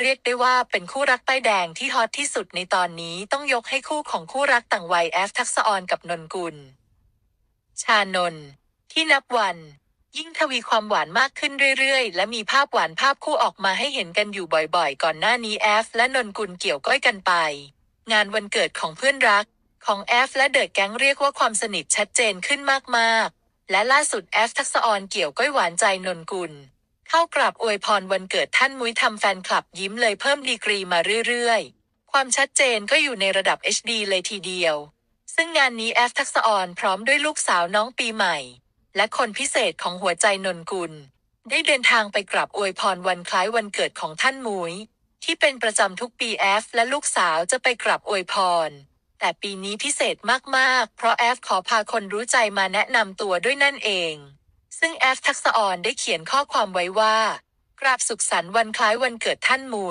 เรียกได้ว่าเป็นคู่รักป้ายแดงที่ฮอตที่สุดในตอนนี้ต้องยกให้คู่ของคู่รักต่างวัยแอฟทักษอรกับนนกุล ชานนที่นับวัน ยิ่งทวีความหวานมากขึ้นเรื่อยๆ และมีภาพหวานภาพคู่ออกมาให้เห็นกันอยู่บ่อยๆ ก่อนหน้านี้แอฟและนนกุลเกี่ยวก้อยกันไป งานวันเกิดของเพื่อนรัก ของแอฟและเดอะแก๊งเรียกว่าความสนิทชัดเจนขึ้นมากๆ และล่าสุดแอฟทักษอรเกี่ยวก้อยหวานใจนนกุลเข้ากราบอวยพรวันเกิดท่านมุ้ยทำแฟนคลับยิ้มเลยเพิ่มดีกรีมาเรื่อยๆ ความชัดเจนก็อยู่ในระดับ HD เลยทีเดียว ซึ่งงานนี้แอฟทักษออนพร้อมด้วยลูกสาวน้องปีใหม่ และคนพิเศษของหัวใจนนกุล ได้เดินทางไปกราบอวยพรวันคล้ายวันเกิดของท่านมุ้ยที่เป็นประจำทุกปีแอฟและลูกสาวจะไปกราบอวยพร แต่ปีนี้พิเศษมากๆ เพราะแอฟขอพาคนรู้ใจมาแนะนำตัวด้วยนั่นเองซึ่งแอฟทักษอ่อนได้เขียนข้อความไว้ว่า กราบสุขสันต์วันคล้ายวันเกิดท่านมู